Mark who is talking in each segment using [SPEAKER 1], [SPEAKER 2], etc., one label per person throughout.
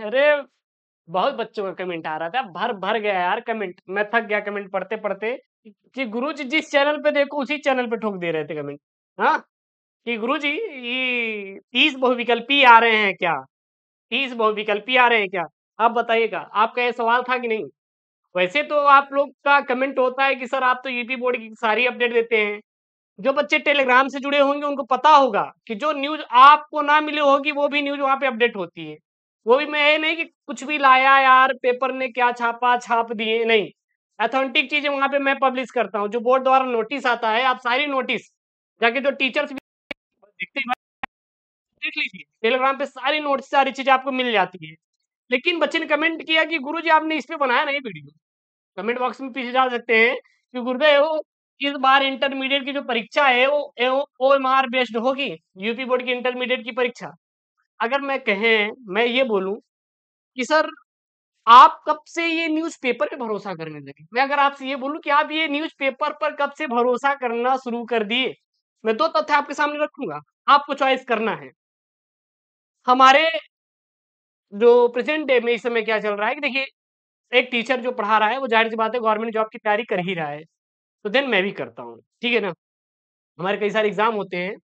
[SPEAKER 1] अरे बहुत बच्चों का कमेंट आ रहा था भर भर गया यार कमेंट मैं थक गया कमेंट पढ़ते पढ़ते कि गुरु जी जिस चैनल पे देखो उसी चैनल पे ठोक दे रहे थे कमेंट हाँ कि गुरु जी ये तीस बहुविकल्पी आ रहे हैं क्या तीस बहुविकल्पी आ रहे हैं क्या आप बताइएगा आपका ये सवाल था कि नहीं वैसे तो आप लोग का कमेंट होता है कि सर आप तो यूपी बोर्ड की सारी अपडेट देते हैं जो बच्चे टेलीग्राम से जुड़े होंगे उनको पता होगा कि जो न्यूज आपको ना मिली होगी वो भी न्यूज वहां पे अपडेट होती है वो भी मैं ये नहीं कि कुछ भी लाया यार पेपर ने क्या छापा छाप दिए नहीं अथेंटिक चीजें वहां पे मैं पब्लिश करता हूँ जो बोर्ड द्वारा नोटिस आता है आप सारी नोटिस जाके जो टीचर्स देख लीजिए टेलीग्राम पे सारी नोटिस सारी चीजें आपको मिल जाती है लेकिन बच्चे ने कमेंट किया कि गुरु जी आपने इस पे बनाया नहीं वीडियो कमेंट बॉक्स में पीछे जा सकते हैं कि गुरुदेव तो इस बार इंटरमीडिएट की जो परीक्षा है वो ओ एम आर बेस्ड होगी यूपी बोर्ड की इंटरमीडिएट की परीक्षा अगर मैं कहें मैं ये बोलूं कि सर आप कब से ये न्यूज़पेपर पे भरोसा करने लगे मैं अगर आपसे ये बोलूं कि आप ये न्यूज़पेपर पर कब से भरोसा करना शुरू कर दिए मैं दो तथ्य आपके सामने रखूंगा आपको चॉइस करना है हमारे जो प्रेजेंट डे में इस समय क्या चल रहा है कि देखिए एक टीचर जो पढ़ा रहा है वो जाहिर सी बात है गवर्नमेंट जॉब की तैयारी कर ही रहा है तो देन मैं भी करता हूँ ठीक है ना हमारे कई सारे एग्जाम होते हैं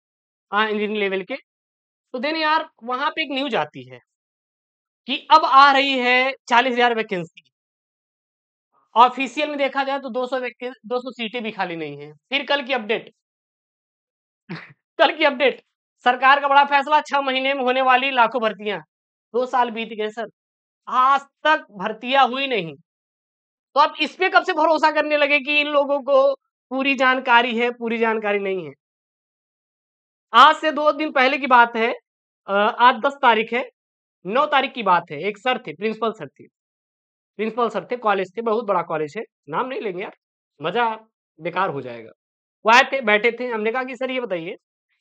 [SPEAKER 1] हाँ इंजीनियरिंग लेवल के तो देन यार वहां पे एक न्यूज आती है कि अब आ रही है चालीस हजार वैकेंसी ऑफिशियल में देखा जाए तो 200 200 सीटें भी खाली नहीं है फिर कल की अपडेट कल की अपडेट सरकार का बड़ा फैसला छह महीने में होने वाली लाखों भर्तियां दो साल बीत गए सर आज तक भर्तियां हुई नहीं तो आप इस कब से भरोसा करने लगे कि इन लोगों को पूरी जानकारी है पूरी जानकारी नहीं है आज से दो दिन पहले की बात है आज दस तारीख है नौ तारीख की बात है एक सर थे प्रिंसिपल सर थे प्रिंसिपल सर थे कॉलेज थे बहुत बड़ा कॉलेज है नाम नहीं लेंगे यार मजा बेकार हो जाएगा वो आए थे बैठे थे हमने कहा कि सर ये बताइए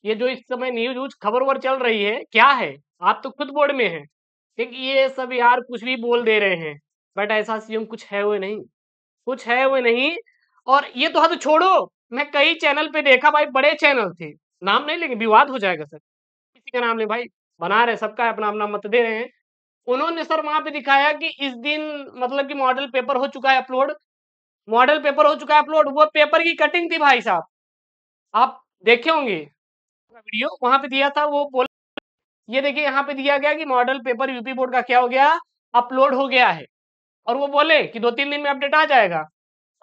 [SPEAKER 1] ये जो इस समय न्यूज व्यूज खबर वर चल रही है क्या है आप तो खुद बोर्ड में हैं ठीक ये सब यार कुछ भी बोल दे रहे हैं बट ऐसा सीएम कुछ है वो नहीं कुछ है वो नहीं और ये तो हद छोड़ो मैं कई चैनल पे देखा भाई बड़े चैनल थे नाम नहीं लेंगे विवाद हो जाएगा सर किसी का नाम ले भाई बना रहे सबका अपना अपना मत दे रहे हैं उन्होंने सर वहां पे दिखाया कि इस दिन मतलब कि मॉडल पेपर हो चुका है अपलोड मॉडल पेपर हो चुका है अपलोड वो पेपर की कटिंग थी भाई साहब आप देखे होंगे वीडियो वहां पे दिया था वो बोल ये देखिए यहाँ पे दिया गया कि मॉडल पेपर यूपी बोर्ड का क्या हो गया अपलोड हो गया है और वो बोले कि दो तीन दिन में अपडेट आ जाएगा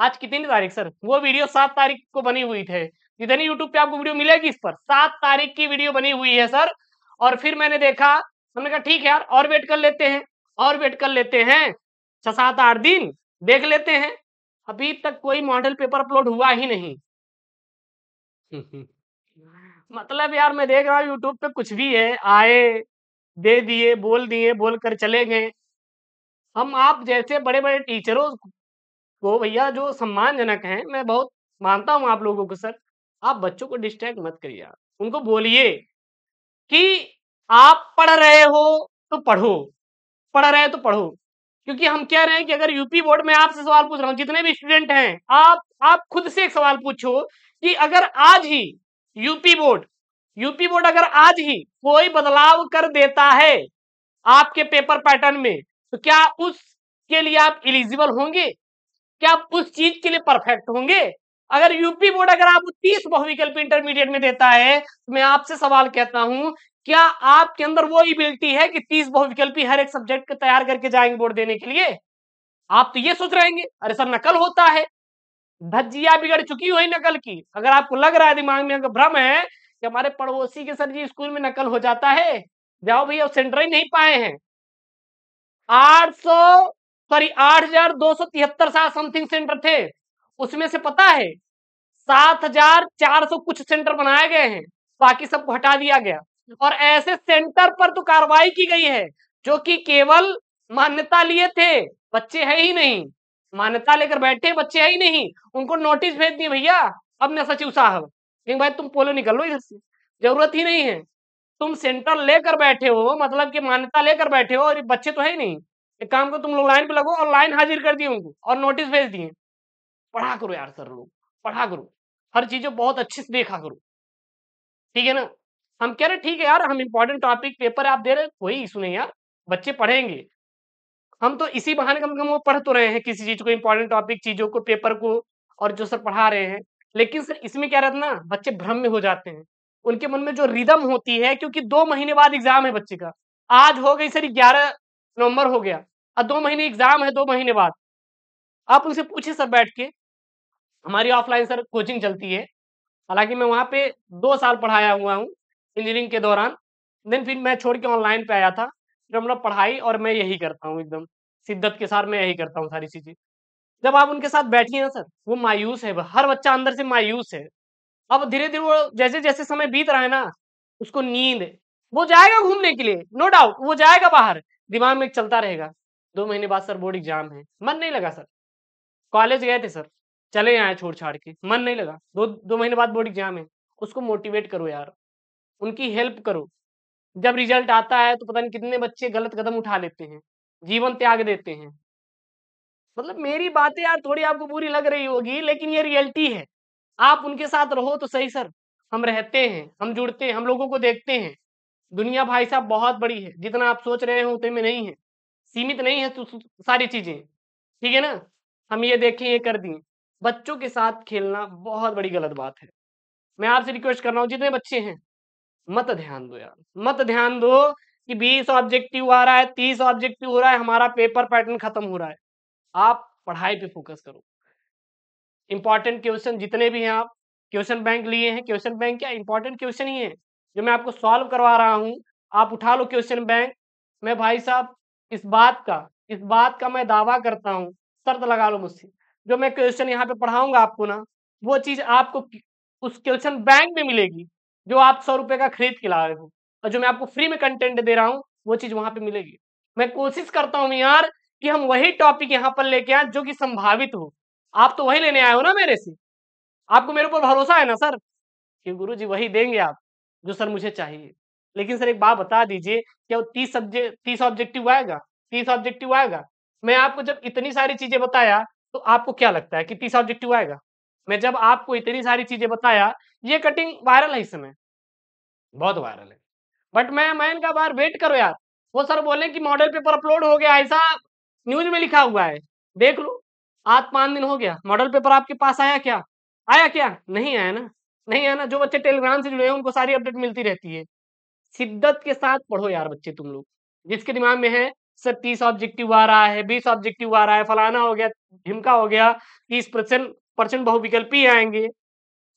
[SPEAKER 1] आज कितनी तारीख सर वो वीडियो सात तारीख को बनी हुई थे जितनी यूट्यूब पे आपको वीडियो मिलेगी इस पर सात तारीख की वीडियो बनी हुई है सर और फिर मैंने देखा हमने कहा ठीक है यार और वेट कर लेते हैं और वेट कर लेते हैं छह सात आठ दिन देख लेते हैं अभी तक कोई मॉडल पेपर अपलोड हुआ ही नहीं मतलब यार मैं देख रहा हूँ यूट्यूब पे कुछ भी है आए दे दिए बोल दिए बोल कर चले गए हम आप जैसे बड़े बड़े टीचरों को भैया जो सम्मानजनक हैं मैं बहुत मानता हूँ आप लोगों को सर आप बच्चों को डिस्ट्रैक्ट मत करिए उनको बोलिए कि आप पढ़ रहे हो तो पढ़ो पढ़ रहे हो तो पढ़ो क्योंकि हम कह रहे हैं कि अगर यूपी बोर्ड में आपसे सवाल पूछ रहा हूं जितने भी स्टूडेंट हैं आप आप खुद से एक सवाल पूछो कि अगर आज ही यूपी बोर्ड यूपी बोर्ड अगर आज ही कोई बदलाव कर देता है आपके पेपर पैटर्न में तो क्या उसके लिए आप इलिजिबल होंगे क्या आप उस चीज के लिए परफेक्ट होंगे अगर यूपी बोर्ड अगर आपको तीस बहुविकल्प इंटरमीडिएट में देता है तो मैं आपसे सवाल कहता हूं क्या आपके अंदर वो एबिलिटी है कि तीस बहुविकल्पी हर एक सब्जेक्ट को तैयार करके जाएंगे बोर्ड देने के लिए आप तो ये सोच रहेंगे अरे सर नकल होता है धज्जिया बिगड़ चुकी हुई नकल की अगर आपको लग रहा है दिमाग में अगर भ्रम है कि हमारे पड़ोसी के सर जी स्कूल में नकल हो जाता है जाओ भैया सेंटर ही नहीं पाए हैं आठ सौ सॉरी आठ हजार दो सौ तिहत्तर साल समथिंग सेंटर थे उसमें से पता है सात हजार चार सौ कुछ सेंटर बनाए गए हैं बाकी सबको हटा दिया गया और ऐसे सेंटर पर तो कार्रवाई की गई है जो कि केवल मान्यता लिए थे बच्चे है ही नहीं मान्यता लेकर बैठे बच्चे है ही नहीं उनको नोटिस भेज दिए भैया अपने सचिव साहब लेकिन भाई तुम पोलो निकल लो इधर से जरूरत ही नहीं है तुम सेंटर लेकर बैठे हो मतलब कि मान्यता लेकर बैठे हो और बच्चे तो है ही नहीं एक काम को तुम लोग लाइन पे लगो और लाइन हाजिर कर दिए उनको और नोटिस भेज दिए पढ़ा करो यार सर लोग पढ़ा करो हर चीज बहुत अच्छे से देखा करो ठीक है ना हम कह रहे ठीक है यार हम इंपॉर्टेंट टॉपिक पेपर आप दे रहे कोई इशू नहीं यार बच्चे पढ़ेंगे हम तो इसी बहाने कम से कम वो पढ़ तो रहे हैं किसी चीज को इंपॉर्टेंट टॉपिक चीजों को पेपर को और जो सर पढ़ा रहे हैं लेकिन सर इसमें क्या रहता ना बच्चे भ्रम में हो जाते हैं उनके मन में जो रिदम होती है क्योंकि दो महीने बाद एग्जाम है बच्चे का आज हो गई सर ग्यारह नवंबर हो गया और दो महीने एग्जाम है दो महीने बाद आप उनसे पूछे सर बैठ के हमारी ऑफलाइन सर कोचिंग चलती है हालांकि मैं वहाँ पे दो साल पढ़ाया हुआ हूँ इंजीनियरिंग के दौरान देन फिर मैं छोड़ के ऑनलाइन पे आया था फिर हम लोग पढ़ाई और मैं यही करता हूँ एकदम शिद्दत के साथ मैं यही करता हूँ सारी चीज़ें जब आप उनके साथ बैठिए ना सर वो मायूस है हर बच्चा अंदर से मायूस है अब धीरे धीरे वो जैसे जैसे समय बीत रहा है ना उसको नींद वो जाएगा घूमने के लिए नो डाउट वो जाएगा बाहर दिमाग में चलता रहेगा दो महीने बाद सर बोर्ड एग्जाम है मन नहीं लगा सर कॉलेज गए थे सर चले आए छोड़ छाड़ के मन नहीं लगा दो दो महीने बाद बोर्ड एग्जाम है उसको मोटिवेट करो यार उनकी हेल्प करो जब रिजल्ट आता है तो पता नहीं कितने बच्चे गलत कदम उठा लेते हैं जीवन त्याग देते हैं मतलब मेरी बातें यार थोड़ी आपको बुरी लग रही होगी लेकिन ये रियलिटी है आप उनके साथ रहो तो सही सर हम रहते हैं हम जुड़ते हैं हम लोगों को देखते हैं दुनिया भाई साहब बहुत बड़ी है जितना आप सोच रहे हो उतने में नहीं है सीमित नहीं है तो सारी चीजें ठीक है ना हम ये देखें ये कर दिए बच्चों के साथ खेलना बहुत बड़ी गलत बात है मैं आपसे रिक्वेस्ट कर रहा हूँ जितने बच्चे हैं मत ध्यान दो यार मत ध्यान दो कि बीस ऑब्जेक्टिव आ रहा है तीस ऑब्जेक्टिव हो रहा है हमारा पेपर पैटर्न खत्म हो रहा है आप पढ़ाई पे फोकस करो इंपॉर्टेंट क्वेश्चन जितने भी हैं आप क्वेश्चन बैंक लिए हैं क्वेश्चन बैंक क्या इंपॉर्टेंट क्वेश्चन ही है जो मैं आपको सॉल्व करवा रहा हूँ आप उठा लो क्वेश्चन बैंक मैं भाई साहब इस बात का इस बात का मैं दावा करता हूँ शर्त लगा लो मुझसे जो मैं क्वेश्चन यहाँ पे पढ़ाऊंगा आपको ना वो चीज आपको उस क्वेश्चन बैंक में मिलेगी जो आप सौ रुपए का खरीद के ला रहे हो और जो मैं आपको फ्री में कंटेंट दे रहा हूँ वो चीज वहां पे मिलेगी मैं कोशिश करता हूँ यार कि हम वही टॉपिक यहाँ पर लेके आए जो कि संभावित हो आप तो वही लेने आए हो ना मेरे से आपको मेरे ऊपर भरोसा है ना सर कि गुरु जी वही देंगे आप जो सर मुझे चाहिए लेकिन सर एक बात बता दीजिए क्या तीस सब्जेक्ट तीस ऑब्जेक्टिव आएगा तीस ऑब्जेक्टिव आएगा मैं आपको जब इतनी सारी चीजें बताया तो आपको क्या लगता है कि तीसरा ऑब्जेक्टिव आएगा मैं जब आपको इतनी सारी चीजें बताया ये कटिंग वायरल है इस समय बहुत वायरल है बट मैं मैं इनका बार वेट करो यार वो सर बोले कि मॉडल पेपर अपलोड हो गया ऐसा न्यूज में लिखा हुआ है देख लो आज पांच दिन हो गया मॉडल पेपर आपके पास आया क्या आया क्या नहीं आया ना नहीं आया ना जो बच्चे टेलीग्राम से जुड़े हैं उनको सारी अपडेट मिलती रहती है शिद्दत के साथ पढ़ो यार बच्चे तुम लोग जिसके दिमाग में है सर तीस ऑब्जेक्टिव आ रहा है बीस ऑब्जेक्टिव आ रहा है फलाना हो गया ढिमका हो गया तीस परसेंट परसेंट बहुविकल्पी आएंगे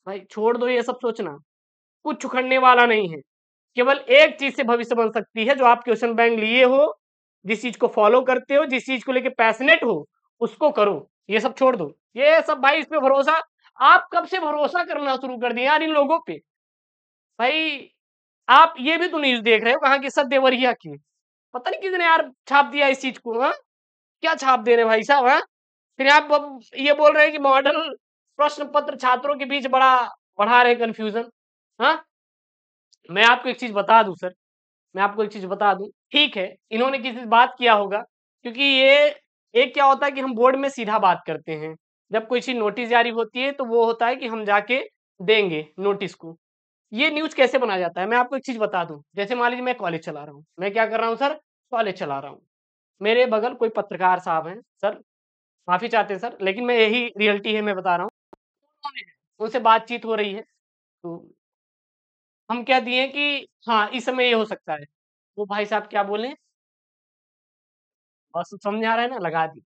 [SPEAKER 1] भाई छोड़ दो ये सब सोचना कुछ उखड़ने वाला नहीं है केवल एक चीज से भविष्य बन सकती है जो आप क्वेश्चन बैंक लिए हो जिस चीज को फॉलो करते हो जिस चीज को लेकर पैसनेट हो उसको करो ये सब छोड़ दो ये सब भाई इस पे भरोसा आप कब से भरोसा करना शुरू कर दिया यार इन लोगों पे भाई आप ये भी तो न्यूज देख रहे हो कहा कि सत्य देवरिया की पता नहीं किसने यार छाप दिया इस चीज को हा? क्या छाप दे रहे भाई साहब हाँ फिर आप ये बोल रहे हैं कि मॉडल प्रश्न पत्र छात्रों के बीच बड़ा बढ़ा रहे कंफ्यूजन हाँ मैं आपको एक चीज बता दू सर मैं आपको एक चीज बता दू ठीक है इन्होंने किसी से बात किया होगा क्योंकि ये एक क्या होता है कि हम बोर्ड में सीधा बात करते हैं जब कोई चीज नोटिस जारी होती है तो वो होता है कि हम जाके देंगे नोटिस को ये न्यूज कैसे बनाया जाता है मैं आपको एक चीज बता दूं जैसे मान लीजिए मैं कॉलेज चला रहा हूँ मैं क्या कर रहा हूँ सर कॉलेज चला रहा हूँ मेरे बगल कोई पत्रकार साहब हैं सर माफी चाहते हैं सर लेकिन मैं यही रियलिटी है मैं बता रहा हूँ उनसे बातचीत हो रही है तो हम क्या दिए कि हाँ इस समय ये हो सकता है वो भाई साहब क्या बोले बस समझा रहे ना लगा दी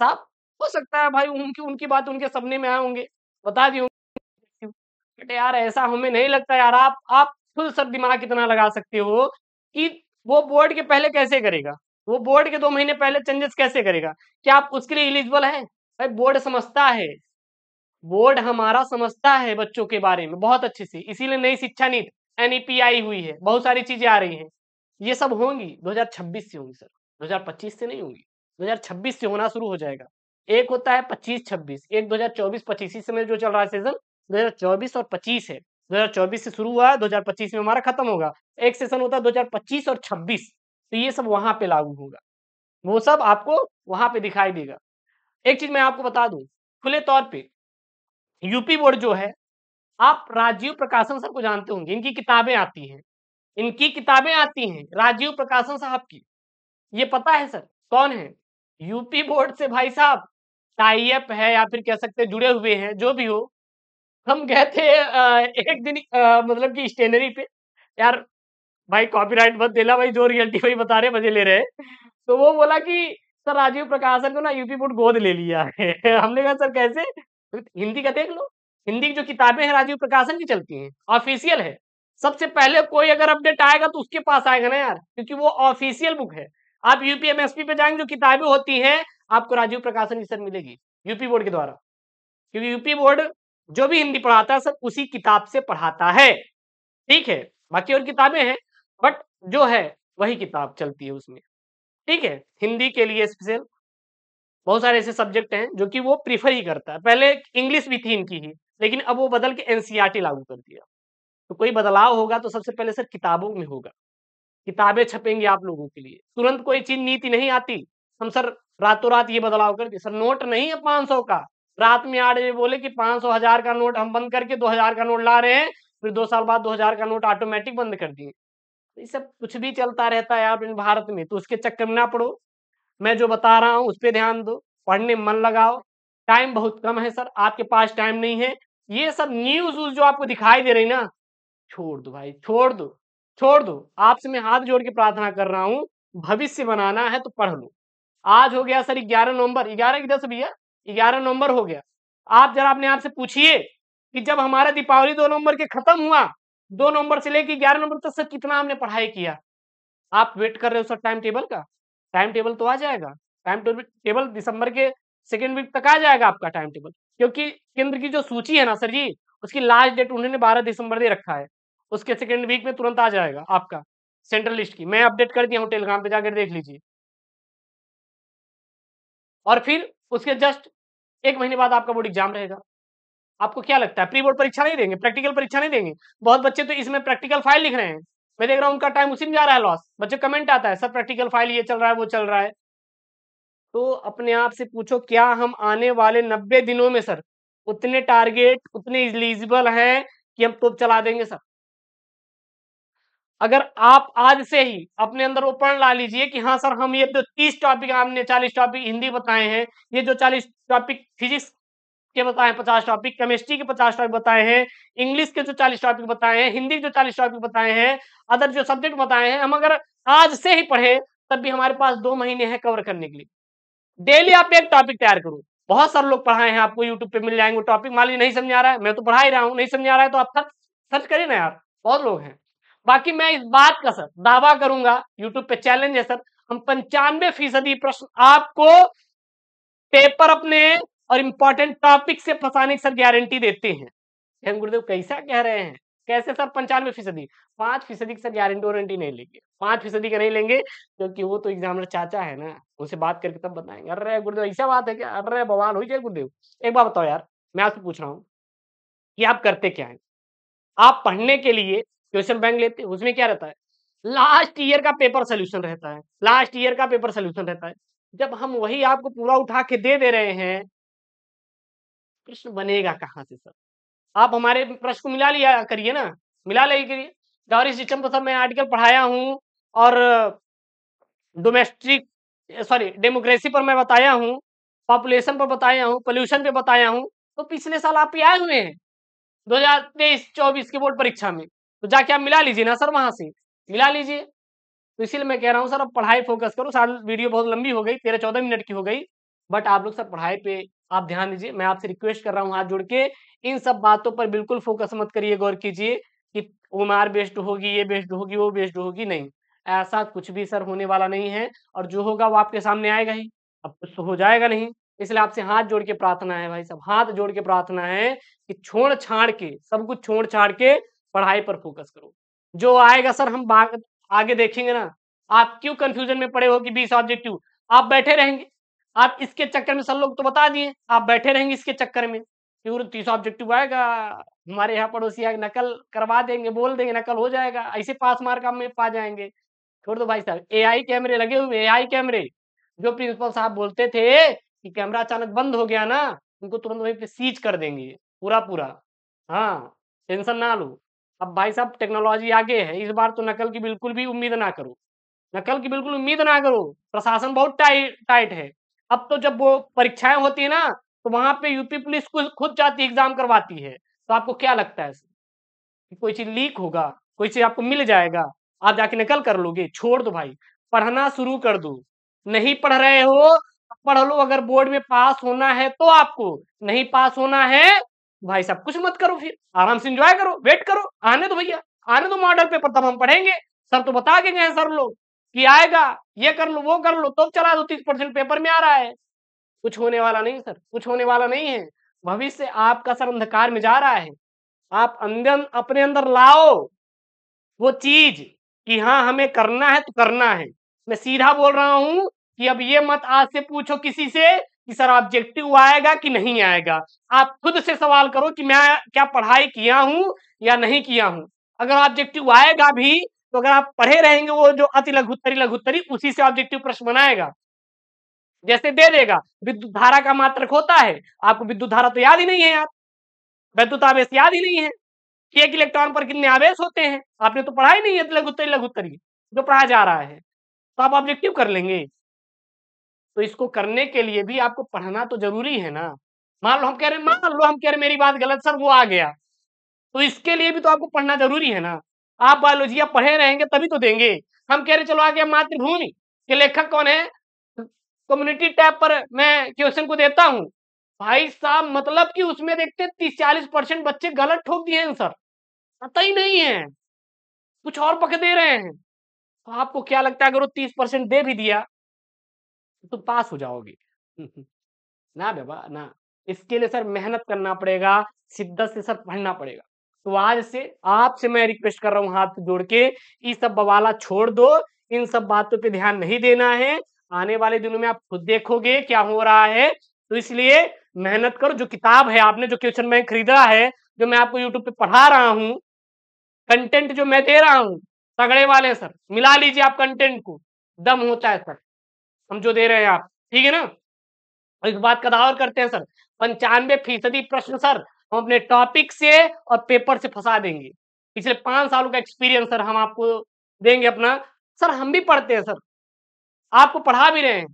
[SPEAKER 1] साहब हो सकता है भाई उनकी उनकी बात उनके सपने में आए होंगे बता दिए बट यार ऐसा हमें नहीं लगता यार आप आप खुद सर दिमाग कितना लगा सकते हो कि वो बोर्ड के पहले कैसे करेगा वो बोर्ड के दो महीने पहले चेंजेस कैसे करेगा क्या आप उसके लिए एलिजिबल है भाई बोर्ड समझता है बोर्ड हमारा समझता है बच्चों के बारे में बहुत अच्छे से इसीलिए नई शिक्षा नीति एनईपीआई e हुई है बहुत सारी चीजें आ रही हैं ये सब होंगी 2026 से होंगी सर 2025 से नहीं होंगी 2026 से होना शुरू हो जाएगा एक होता है 25 26 एक 2024 25 पच्चीस समय जो चल रहा है सीजन 2024 और 25 है 2024 से शुरू हुआ है 2025 में हमारा खत्म होगा एक सेशन होता है 2025 और 26 तो ये सब वहां पे लागू होगा वो सब आपको वहां पे दिखाई देगा एक चीज मैं आपको बता दू खुले तौर पर यूपी बोर्ड जो है आप राजीव प्रकाशन सर को जानते होंगे इनकी किताबें आती हैं इनकी किताबें आती हैं राजीव प्रकाशन साहब की ये पता है सर कौन है यूपी बोर्ड से भाई साहब टाइप है या फिर कह सकते जुड़े हुए हैं जो भी हो हम गए थे एक दिन मतलब कि स्टेनरी पे यार भाई कॉपीराइट मत देना भाई जो रियलिटी भाई बता रहे मजे ले रहे तो वो बोला कि सर राजीव प्रकाशन को ना यूपी बोर्ड गोद ले लिया है हमने कहा सर कैसे हिंदी का देख लो हिंदी की जो किताबें हैं राजीव प्रकाशन की चलती हैं ऑफिशियल है सबसे पहले कोई अगर अपडेट आएगा तो उसके पास आएगा ना यार क्योंकि वो ऑफिशियल बुक है आप यूपीएमएसपी पे जाएंगे जो किताबें होती हैं आपको राजीव प्रकाशन की सर मिलेगी यूपी बोर्ड के द्वारा क्योंकि यूपी बोर्ड जो भी हिंदी पढ़ाता है सर उसी किताब से पढ़ाता है ठीक है बाकी और किताबें हैं बट जो है वही किताब चलती है उसमें ठीक है हिंदी के लिए स्पेशल बहुत सारे ऐसे सब्जेक्ट हैं जो कि वो प्रीफर ही करता है पहले इंग्लिश भी थी इनकी ही लेकिन अब वो बदल के एनसीईआरटी e लागू कर दिया तो कोई बदलाव होगा तो सबसे पहले सर किताबों में होगा किताबें छपेंगी आप लोगों के लिए तुरंत कोई चीज नीति नहीं आती हम सर रातों रात ये बदलाव कर दिए सर नोट नहीं है पाँच सौ का रात में आठ बजे बोले कि पांच सौ हजार का नोट हम बंद करके दो हजार का नोट ला रहे हैं फिर दो साल बाद दो हजार का नोट ऑटोमेटिक बंद कर दिए तो ये सब कुछ भी चलता रहता है आप भारत में तो उसके चक्कर में ना पड़ो मैं जो बता रहा हूँ उस पर ध्यान दो पढ़ने मन लगाओ टाइम बहुत कम है सर आपके पास टाइम नहीं है ये सब न्यूज व्यूज जो आपको दिखाई दे रही ना छोड़ दो भाई छोड़ दो छोड़ दो आपसे मैं हाथ जोड़ के प्रार्थना कर रहा हूँ भविष्य बनाना है तो पढ़ लो आज हो गया सर ग्यारह नवंबर ग्यारह की दस भैया ग्यारह नवंबर हो गया आप जरा अपने आप से पूछिए कि जब हमारा दीपावली दो नवंबर के खत्म हुआ दो नवंबर से लेकर ग्यारह नवंबर तक सर कितना हमने पढ़ाई किया आप वेट कर रहे हो सर टाइम टेबल का टाइम टेबल तो आ जाएगा टाइम टेबल दिसंबर के सेकेंड वीक तक आ जाएगा आपका टाइम टेबल क्योंकि केंद्र की जो सूची है ना सर जी उसकी लास्ट डेट उन्होंने बारह दिसंबर दे रखा है उसके सेकेंड वीक में तुरंत आ जाएगा आपका सेंट्रल लिस्ट की मैं अपडेट कर दिया हूँ टेलीग्राम पे जाकर देख लीजिए और फिर उसके जस्ट एक महीने बाद आपका बोर्ड एग्जाम रहेगा आपको क्या लगता है प्री बोर्ड परीक्षा नहीं देंगे प्रैक्टिकल परीक्षा नहीं देंगे बहुत बच्चे तो इसमें प्रैक्टिकल फाइल लिख रहे हैं मैं देख रहा हूँ उनका टाइम उसी में जा रहा है लॉस बच्चे कमेंट आता है सर प्रैक्टिकल फाइल ये चल रहा है वो चल रहा है तो अपने आप से पूछो क्या हम आने वाले नब्बे दिनों में सर उतने टारगेट उतने इलिजिबल हैं कि हम टॉप चला देंगे सर अगर आप आज से ही अपने अंदर ओपन पढ़ ला लीजिए कि हाँ सर हम ये जो तीस टॉपिक आपने चालीस टॉपिक हिंदी बताए हैं ये जो चालीस टॉपिक फिजिक्स के बताए हैं पचास टॉपिक केमिस्ट्री के पचास टॉपिक बताए हैं इंग्लिश के जो चालीस टॉपिक बताए हैं हिंदी के जो चालीस टॉपिक बताए हैं अदर जो सब्जेक्ट बताए हैं हम अगर आज से ही पढ़े तब भी हमारे पास दो महीने हैं कवर करने के लिए डेली आप एक टॉपिक तैयार करो बहुत सारे लोग पढ़ाए हैं आपको यूट्यूब पे मिल जाएंगे टॉपिक मान लीजिए नहीं समझ आ रहा है मैं तो पढ़ा ही रहा हूँ नहीं समझ आ रहा है तो आप सर्च करिए ना यार बहुत लोग हैं बाकी मैं इस बात का सर दावा करूंगा यूट्यूब पे चैलेंज है सर हम पंचानवे फीसदी प्रश्न आपको पेपर अपने और इंपॉर्टेंट टॉपिक से फंसाने की सर गारंटी देते हैं गुरुदेव कैसा कह रहे हैं कैसे सर पंचानवे फीसदी पांच फीसदी की सर गारंटी वारंटी नहीं लेंगे पांच फीसदी का नहीं लेंगे क्योंकि वो तो एग्जामिनर चाचा है ना उनसे बात करके तब बताएंगे अरे गुरुदेव ऐसा बात है क्या अरे भगवान हो जाए गुरुदेव एक बार बताओ यार मैं आपसे पूछ रहा हूँ कि आप करते क्या है आप पढ़ने के लिए क्वेश्चन बैंक लेते हैं उसमें क्या रहता है लास्ट ईयर का पेपर सोल्यूशन रहता है लास्ट ईयर का पेपर सोल्यूशन रहता है जब हम वही आपको पूरा उठा के दे दे रहे हैं प्रश्न बनेगा कहाँ से सर आप हमारे प्रश्न को मिला लिया करिए ना मिला लिया करिए गौरी सिस्टम पर सर मैं आर्टिकल पढ़ाया हूँ और डोमेस्टिक सॉरी डेमोक्रेसी पर मैं बताया हूँ पॉपुलेशन पर बताया हूँ पोल्यूशन पर बताया हूँ तो पिछले साल आप आए हुए हैं दो 2023-24 की बोर्ड परीक्षा में तो जाके आप मिला लीजिए ना सर वहां से मिला लीजिए तो इसीलिए मैं कह रहा हूँ सर अब पढ़ाई फोकस करो सर वीडियो बहुत लंबी हो गई तेरह चौदह मिनट की हो गई बट आप लोग सर पढ़ाई पे आप ध्यान दीजिए मैं आपसे रिक्वेस्ट कर रहा हूँ हाथ जोड़ के इन सब बातों पर बिल्कुल फोकस मत करिए गौर कीजिए कि उमार बेस्ट होगी ये बेस्ट होगी वो बेस्ट होगी नहीं ऐसा कुछ भी सर होने वाला नहीं है और जो होगा वो आपके सामने आएगा ही अब कुछ हो जाएगा नहीं इसलिए आपसे हाथ जोड़ के प्रार्थना है भाई सब हाथ जोड़ के प्रार्थना है कि छोड़ छाड़ के सब कुछ छोड़ छाड़ के पढ़ाई पर फोकस करो जो आएगा सर हम आगे देखेंगे ना आप क्यों कंफ्यूजन में पड़े हो कि बीस ऑब्जेक्टिव आप बैठे रहेंगे आप इसके चक्कर में सर लोग तो बता दिए आप बैठे रहेंगे इसके चक्कर में तीस ऑब्जेक्टिव आएगा हमारे यहाँ पड़ोसी आगे नकल करवा देंगे बोल देंगे नकल हो जाएगा ऐसे पास मार्क आप पा जाएंगे छोड़ दो भाई साहब ए कैमरे लगे हुए ए कैमरे जो प्रिंसिपल साहब बोलते थे कि कैमरा अचानक बंद हो गया ना उनको तुरंत वहीं पे सीज कर देंगे पूरा पूरा हाँ टेंशन ना लो अब भाई साहब टेक्नोलॉजी आगे है इस बार तो नकल की बिल्कुल भी उम्मीद ना करो नकल की बिल्कुल उम्मीद ना करो प्रशासन बहुत टाइट टाइट है अब तो जब वो परीक्षाएं होती है ना तो वहां पे यूपी पुलिस खुद जाती एग्जाम करवाती है तो आपको क्या लगता है कोई चीज लीक होगा कोई चीज आपको मिल जाएगा आप जाके नकल कर लोगे छोड़ दो भाई पढ़ना शुरू कर दो नहीं पढ़ रहे हो पढ़ लो अगर बोर्ड में पास होना है तो आपको नहीं पास होना है भाई साहब कुछ मत करो फिर आराम से इंजॉय करो वेट करो आने दो भैया आने दो मॉडल पेपर तब हम पढ़ेंगे सर तो बता के गए सर लोग कि आएगा ये कर लो वो कर लो तो चला दो तीस परसेंट पेपर में आ रहा है कुछ होने वाला नहीं सर कुछ होने वाला नहीं है भविष्य आपका सर अंधकार में जा रहा है आप अंदर अपने अंदर लाओ वो चीज कि हाँ हमें करना है तो करना है मैं सीधा बोल रहा हूं कि अब ये मत आज से पूछो किसी से कि सर ऑब्जेक्टिव आएगा कि नहीं आएगा आप खुद से सवाल करो कि मैं क्या पढ़ाई किया हूं या नहीं किया हूं अगर ऑब्जेक्टिव आएगा भी तो अगर आप पढ़े रहेंगे वो जो अति लघुत्तरी लघुत्तरी उसी से ऑब्जेक्टिव प्रश्न बनाएगा जैसे दे देगा विद्युत धारा का मात्रक होता है आपको विद्युत धारा तो याद ही नहीं है यार वैद्युत आवेश याद ही नहीं है कि एक इलेक्ट्रॉन पर कितने आवेश होते हैं आपने तो पढ़ा ही नहीं है लघुत्तरी लघुत्तरी जो पढ़ाया जा रहा है तो आप ऑब्जेक्टिव कर लेंगे तो इसको करने के लिए भी आपको पढ़ना तो जरूरी है ना मान लो हम कह रहे मान लो हम कह रहे मेरी बात गलत सर वो आ गया तो इसके लिए भी तो आपको पढ़ना जरूरी है ना आप बायोलॉजिया पढ़े रहेंगे तभी तो देंगे हम कह रहे चलो आ गया मातृभूमि के लेखक कौन है कम्युनिटी टैब पर मैं क्वेश्चन को देता हूँ भाई साहब मतलब कि उसमें देखते तीस चालीस परसेंट बच्चे गलत ठोक दिए आंसर पता ही नहीं है कुछ और पक दे रहे हैं तो आपको क्या लगता है अगर वो तीस परसेंट दे भी दिया तो पास हो जाओगे ना बेबा ना इसके लिए सर मेहनत करना पड़ेगा शिद्दत से सर पढ़ना पड़ेगा तो आज से आपसे मैं रिक्वेस्ट कर रहा हूँ हाथ जोड़ के ये सब बवाला छोड़ दो इन सब बातों पे ध्यान नहीं देना है आने वाले दिनों में आप खुद देखोगे क्या हो रहा है तो इसलिए मेहनत करो जो किताब है आपने जो क्वेश्चन बैंक खरीदा है जो मैं आपको यूट्यूब पे पढ़ा रहा हूँ कंटेंट जो मैं दे रहा हूँ तगड़े वाले सर मिला लीजिए आप कंटेंट को दम होता है सर हम जो दे रहे हैं आप ठीक है ना इस बात का दावा करते हैं सर पंचानवे फीसदी प्रश्न सर हम अपने टॉपिक से और पेपर से फंसा देंगे पिछले पांच सालों का एक्सपीरियंस सर हम आपको देंगे अपना सर हम भी पढ़ते हैं सर आपको पढ़ा भी रहे हैं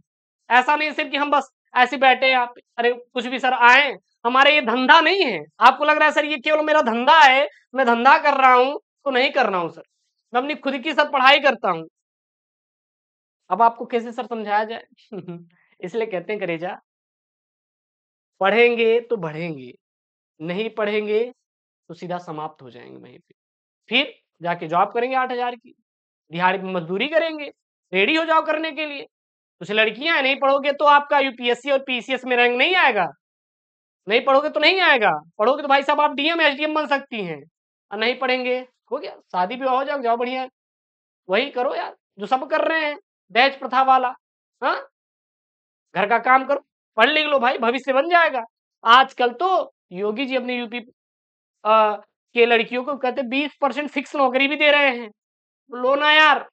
[SPEAKER 1] ऐसा नहीं सिर्फ कि हम बस ऐसे बैठे आप अरे कुछ भी सर आए हमारे ये धंधा नहीं है आपको लग रहा है सर ये केवल मेरा धंधा है मैं धंधा कर रहा हूँ तो नहीं कर रहा हूँ सर मैं अपनी खुद की सर पढ़ाई करता हूँ अब आपको कैसे सर समझाया जाए इसलिए कहते हैं करेजा पढ़ेंगे तो बढ़ेंगे नहीं पढ़ेंगे तो सीधा समाप्त हो जाएंगे वहीं पे फिर जाके जॉब करेंगे आठ हजार की दिहाड़ी में मजदूरी करेंगे रेडी हो जाओ करने के लिए कुछ लड़कियां हैं नहीं पढ़ोगे तो आपका यूपीएससी और पीसीएस में रैंक नहीं आएगा नहीं पढ़ोगे तो नहीं आएगा पढ़ोगे तो भाई साहब आप डीएम एच बन सकती हैं और नहीं पढ़ेंगे हो गया शादी भी हो जाओ जाओ बढ़िया वही करो यार जो सब कर रहे हैं दहेज प्रथा वाला हा? घर का काम करो पढ़ लिख लो भाई भविष्य बन जाएगा आजकल तो योगी जी अपने यूपी आ, के लड़कियों को कहते बीस परसेंट फिक्स नौकरी भी दे रहे हैं लो ना यार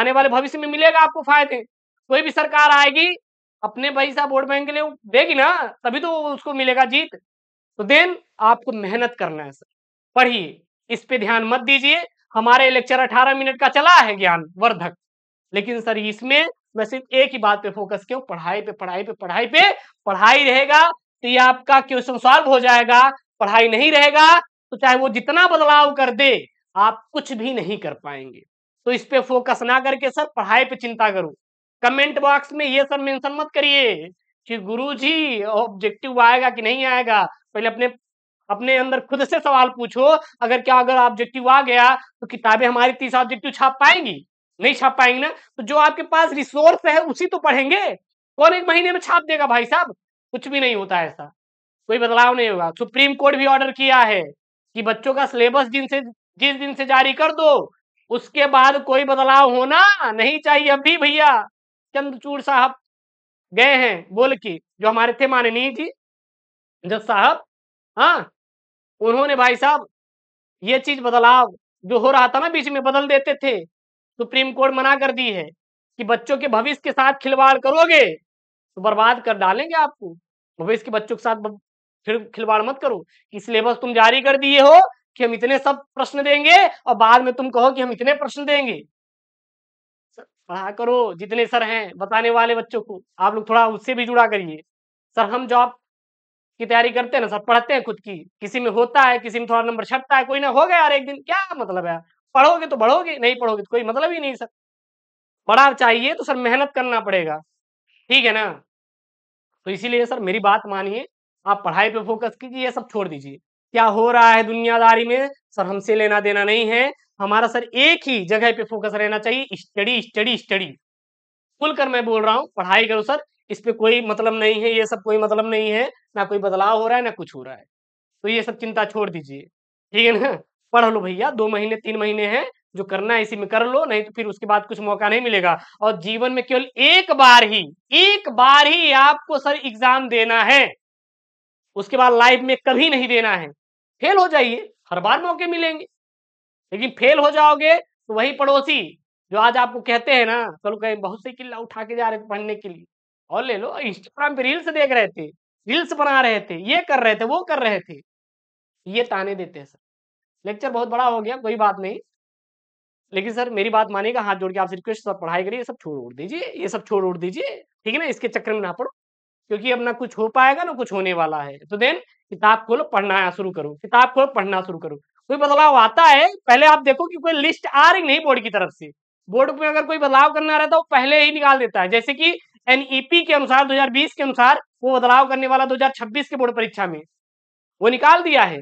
[SPEAKER 1] आने वाले भविष्य में मिलेगा आपको फायदे कोई भी सरकार आएगी अपने पैसा वोट बैंक के लिए देगी ना तभी तो उसको मिलेगा जीत तो देन आपको मेहनत करना है सर पढ़िए इस पे ध्यान मत दीजिए हमारे लेक्चर 18 मिनट का चला है ज्ञान वर्धक लेकिन सर इसमें मैं सिर्फ एक ही बात पे फोकस क्यों पढ़ाई पे पढ़ाई पे पढ़ाई पे पढ़ाई रहेगा तो ये आपका क्वेश्चन सॉल्व हो जाएगा पढ़ाई नहीं रहेगा तो चाहे वो जितना बदलाव कर दे आप कुछ भी नहीं कर पाएंगे तो इस पे फोकस ना करके सर पढ़ाई पे चिंता करो कमेंट बॉक्स में ये सर मेंशन मत करिए कि गुरु जी ऑब्जेक्टिव आएगा कि नहीं आएगा पहले अपने अपने अंदर खुद से सवाल पूछो अगर क्या अगर ऑब्जेक्टिव आ गया तो किताबें हमारी तीस ऑब्जेक्टिव छाप पाएंगी नहीं छाप पाएंगे ना तो जो आपके पास रिसोर्स है उसी तो पढ़ेंगे कौन एक महीने में छाप देगा भाई साहब कुछ भी नहीं होता ऐसा कोई बदलाव नहीं होगा सुप्रीम कोर्ट भी ऑर्डर किया है कि बच्चों का सिलेबस जिन से जिस दिन से जारी कर दो उसके बाद कोई बदलाव होना नहीं चाहिए अभी भैया चंद्रचूड़ साहब गए हैं बोल के जो हमारे थे माननीय जी जज साहब हाँ उन्होंने भाई साहब ये चीज बदलाव जो हो रहा था ना बीच में बदल देते थे सुप्रीम कोर्ट मना कर दी है कि बच्चों के भविष्य के साथ खिलवाड़ करोगे तो बर्बाद कर डालेंगे आपको भविष्य के बच्चों के साथ फिर खिलवाड़ मत करो कि सिलेबस तुम जारी कर दिए हो कि हम इतने सब प्रश्न देंगे और बाद में तुम कहो कि हम इतने प्रश्न देंगे पढ़ा करो जितने सर हैं बताने वाले बच्चों को आप लोग थोड़ा उससे भी जुड़ा करिए सर हम जॉब की तैयारी करते हैं ना सर पढ़ते हैं खुद की किसी में होता है किसी में थोड़ा नंबर छटता है कोई ना हो गया यार एक दिन क्या मतलब है पढ़ोगे तो बढ़ोगे नहीं पढ़ोगे तो कोई मतलब ही नहीं सर बड़ा चाहिए तो सर मेहनत करना पड़ेगा ठीक है ना तो इसीलिए सर मेरी बात मानिए आप पढ़ाई पे फोकस कीजिए ये सब छोड़ दीजिए क्या हो रहा है दुनियादारी में सर हमसे लेना देना नहीं है हमारा सर एक ही जगह पे फोकस रहना चाहिए स्टडी स्टडी स्टडी खुलकर मैं बोल रहा हूँ पढ़ाई करो सर इस पर कोई मतलब नहीं है ये सब कोई मतलब नहीं है ना कोई बदलाव हो रहा है ना कुछ हो रहा है तो ये सब चिंता छोड़ दीजिए ठीक है ना पढ़ लो भैया दो महीने तीन महीने हैं जो करना है इसी में कर लो नहीं तो फिर उसके बाद कुछ मौका नहीं मिलेगा और जीवन में केवल एक बार ही एक बार ही आपको सर एग्जाम देना है उसके बाद लाइफ में कभी नहीं देना है फेल हो जाइए हर बार मौके मिलेंगे लेकिन फेल हो जाओगे तो वही पड़ोसी जो आज आपको कहते हैं ना चलो कहीं बहुत से किला उठा के जा रहे थे पढ़ने के लिए और ले लो इंस्टाग्राम पे रील्स देख रहे थे रील्स बना रहे थे ये कर रहे थे वो कर रहे थे ये ताने देते हैं सर लेक्चर बहुत बड़ा हो गया कोई बात नहीं लेकिन सर मेरी बात मानेगा हाथ जोड़ के आपसे रिक्वेस्ट सब पढ़ाई करिए सब छोड़ उड़ दीजिए ये सब छोड़ उड़ दीजिए ठीक है ना इसके चक्कर में ना पढ़ो क्योंकि अब ना कुछ हो पाएगा ना कुछ होने वाला है तो देन किताब को पढ़ना शुरू करो किताब को पढ़ना शुरू करो कोई बदलाव आता है पहले आप देखो कि कोई लिस्ट आ रही नहीं बोर्ड की तरफ से बोर्ड में अगर कोई बदलाव करना रहता है वो पहले ही निकाल देता है जैसे कि एनईपी e के अनुसार 2020 के अनुसार वो बदलाव करने वाला 2026 के बोर्ड परीक्षा में वो निकाल दिया है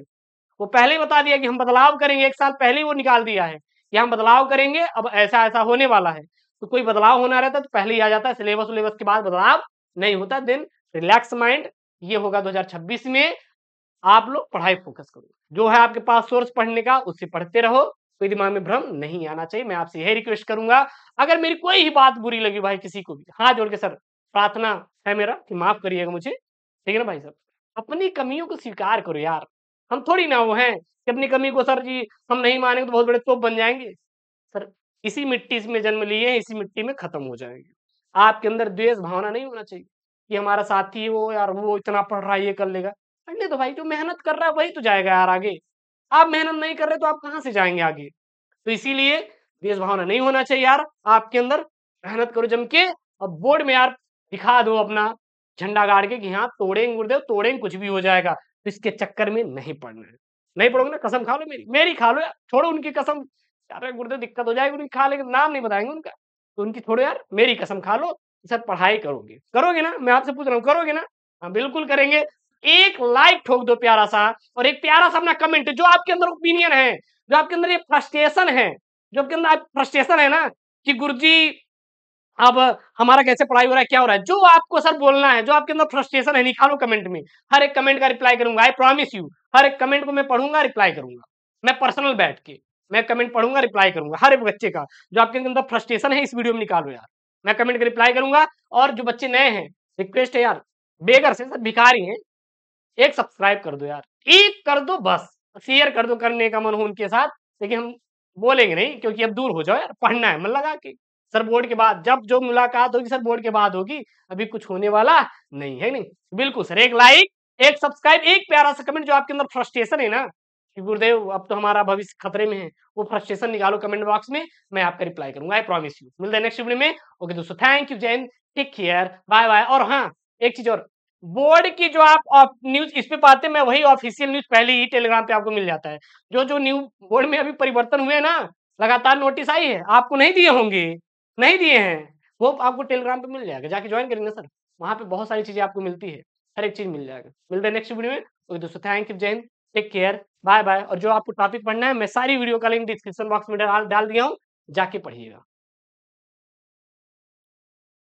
[SPEAKER 1] वो पहले ही बता दिया कि हम बदलाव करेंगे एक साल पहले ही वो निकाल दिया है कि हम बदलाव करेंगे अब ऐसा ऐसा होने वाला है तो कोई बदलाव होना रहता है तो पहले ही आ जाता है सिलेबस उलेबस के बाद बदलाव नहीं होता देन रिलैक्स माइंड ये होगा 2026 में आप लोग पढ़ाई फोकस करो जो है आपके पास सोर्स पढ़ने का उससे पढ़ते रहो कोई दिमाग में भ्रम नहीं आना चाहिए मैं आपसे यही रिक्वेस्ट करूंगा अगर मेरी कोई ही बात बुरी लगी भाई किसी को भी हाँ जोड़ के सर प्रार्थना है मेरा कि माफ करिएगा मुझे ठीक है ना भाई सर अपनी कमियों को स्वीकार करो यार हम थोड़ी ना वो हैं कि अपनी कमी को सर जी हम नहीं मानेंगे तो बहुत बड़े तोप बन जाएंगे सर इसी मिट्टी में जन्म लिए हैं इसी मिट्टी में खत्म हो जाएंगे आपके अंदर द्वेष भावना नहीं होना चाहिए कि हमारा साथी वो यार वो इतना पढ़ रहा है ये कर लेगा अरे तो भाई जो मेहनत कर रहा है वही तो जाएगा यार आगे आप मेहनत नहीं कर रहे तो आप कहाँ से जाएंगे आगे तो इसीलिए द्वेष भावना नहीं होना चाहिए यार आपके अंदर मेहनत करो जम के और बोर्ड में यार दिखा दो अपना झंडा गाड़ के कि हाँ तोड़ेंगे गुरुदेव तोड़ेंगे कुछ भी हो जाएगा तो इसके चक्कर में नहीं पड़ना है नहीं पड़ोगे ना कसम खा लो मेरी मेरी खा लो यार छोड़ो उनकी कसम यार गुर्दे दिक्कत हो जाएगी उनकी खा लेंगे नाम नहीं बताएंगे उनका तो उनकी छोड़ो यार मेरी कसम खा लो सर पढ़ाई करोगे करोगे ना मैं आपसे पूछ रहा हूँ करोगे ना हाँ बिल्कुल करेंगे एक लाइक ठोक दो प्यारा सा और एक प्यारा सा अपना कमेंट जो आपके अंदर ओपिनियन है जो आपके अंदर ये फ्रस्ट्रेशन है जो आपके अंदर फ्रस्ट्रेशन है ना कि गुरुजी अब हमारा कैसे पढ़ाई हो रहा है क्या हो रहा है जो आपको सर बोलना है जो आपके अंदर फ्रस्ट्रेशन है निकालो कमेंट में हर एक कमेंट का रिप्लाई करूंगा आई प्रॉमिस यू हर एक कमेंट को मैं पढ़ूंगा रिप्लाई करूंगा मैं पर्सनल बैठ के मैं कमेंट पढ़ूंगा रिप्लाई करूंगा हर एक बच्चे का जो आपके अंदर फ्रस्ट्रेशन है इस वीडियो में निकालो यार मैं कमेंट का रिप्लाई करूंगा और जो बच्चे नए हैं रिक्वेस्ट है यार बेगर से सर भिखारी हैं एक सब्सक्राइब कर दो यार एक कर दो बस शेयर कर दो करने का मन हो उनके साथ लेकिन हम बोलेंगे नहीं क्योंकि अब दूर हो जाओ यार पढ़ना है मन लगा के सर बोर्ड के बाद जब जो मुलाकात होगी सर बोर्ड के बाद होगी अभी कुछ होने वाला नहीं है नहीं बिल्कुल सर एक लाइक एक सब्सक्राइब एक प्यारा सा कमेंट जो आपके अंदर फ्रस्ट्रेशन है ना कि गुरुदेव अब तो हमारा भविष्य खतरे में है वो फ्रस्ट्रेशन निकालो कमेंट बॉक्स में मैं आपका रिप्लाई करूंगा आई प्रॉमिस यू मिलते हैं नेक्स्ट वीडियो में ओके दोस्तों थैंक यू जैन टेक केयर बाय बाय और हाँ एक चीज और बोर्ड की जो आप न्यूज इस पे पाते मैं वही ऑफिशियल न्यूज पहले ही टेलीग्राम पे आपको मिल जाता है जो जो न्यू बोर्ड में अभी परिवर्तन हुए ना लगातार नोटिस आई है आपको नहीं दिए होंगे नहीं दिए हैं वो आपको टेलीग्राम पे मिल जाएगा जाके ज्वाइन करेंगे सर वहाँ पे बहुत सारी चीजें आपको मिलती है हर एक चीज मिल जाएगा मिलते हैं नेक्स्ट वीडियो में ओके दोस्तों थैंक यू जैन टेक केयर बाय बाय और जो आपको टॉपिक पढ़ना है मैं सारी वीडियो का लिंक डिस्क्रिप्शन बॉक्स में डाल दिया हूँ जाके पढ़िएगा